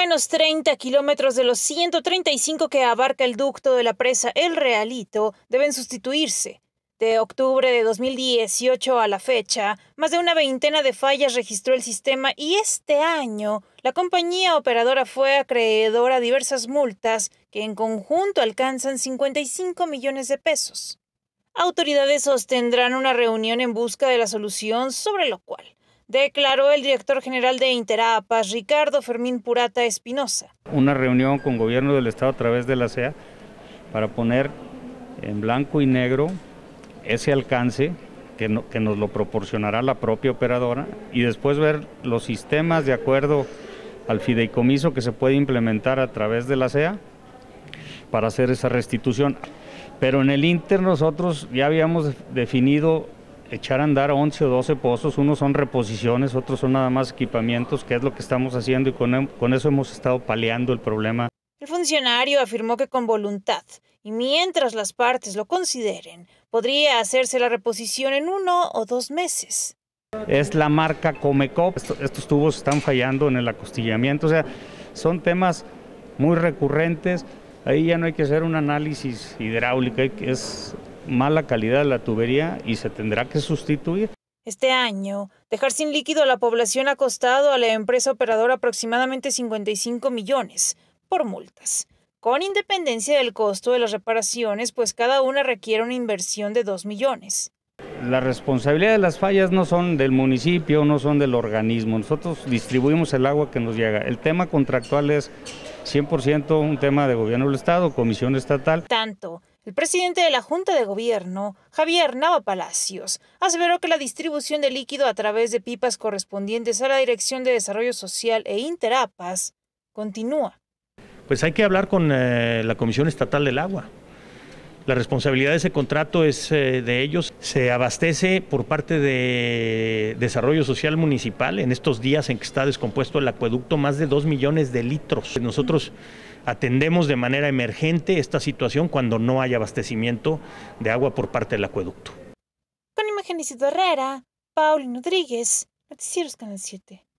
menos 30 kilómetros de los 135 que abarca el ducto de la presa El Realito deben sustituirse. De octubre de 2018 a la fecha, más de una veintena de fallas registró el sistema y este año la compañía operadora fue acreedora a diversas multas que en conjunto alcanzan 55 millones de pesos. Autoridades sostendrán una reunión en busca de la solución, sobre lo cual declaró el director general de Interapas, Ricardo Fermín Purata Espinosa. Una reunión con gobierno del Estado a través de la CEA para poner en blanco y negro ese alcance que, que nos lo proporcionará la propia operadora y después ver los sistemas de acuerdo al fideicomiso que se puede implementar a través de la CEA para hacer esa restitución. Pero en el Inter nosotros ya habíamos definido echar a andar 11 o 12 pozos, unos son reposiciones, otros son nada más equipamientos, que es lo que estamos haciendo y con, eso hemos estado paliando el problema. El funcionario afirmó que con voluntad y mientras las partes lo consideren, podría hacerse la reposición en uno o dos meses. Es la marca Comecop, estos, estos tubos están fallando en el acostillamiento, o sea, son temas muy recurrentes, ahí ya no hay que hacer un análisis hidráulico, es mala calidad de la tubería y se tendrá que sustituir. Este año, dejar sin líquido a la población ha costado a la empresa operadora aproximadamente 55 millones por multas, con independencia del costo de las reparaciones, pues cada una requiere una inversión de 2 millones. La responsabilidad de las fallas no son del municipio, no son del organismo. Nosotros distribuimos el agua que nos llega. El tema contractual es 100% un tema de gobierno del Estado, comisión estatal. Tanto el presidente de la Junta de Gobierno, Javier Nava Palacios, aseveró que la distribución de líquido a través de pipas correspondientes a la Dirección de Desarrollo Social e Interapas continúa. Pues hay que hablar con eh, la Comisión Estatal del Agua. La responsabilidad de ese contrato es eh, de ellos. Se abastece por parte de Desarrollo Social Municipal en estos días en que está descompuesto el acueducto más de dos millones de litros. Nosotros atendemos de manera emergente esta situación cuando no hay abastecimiento de agua por parte del acueducto. Con imagen Herrera, Paulino Rodríguez, Noticieros Canal 7.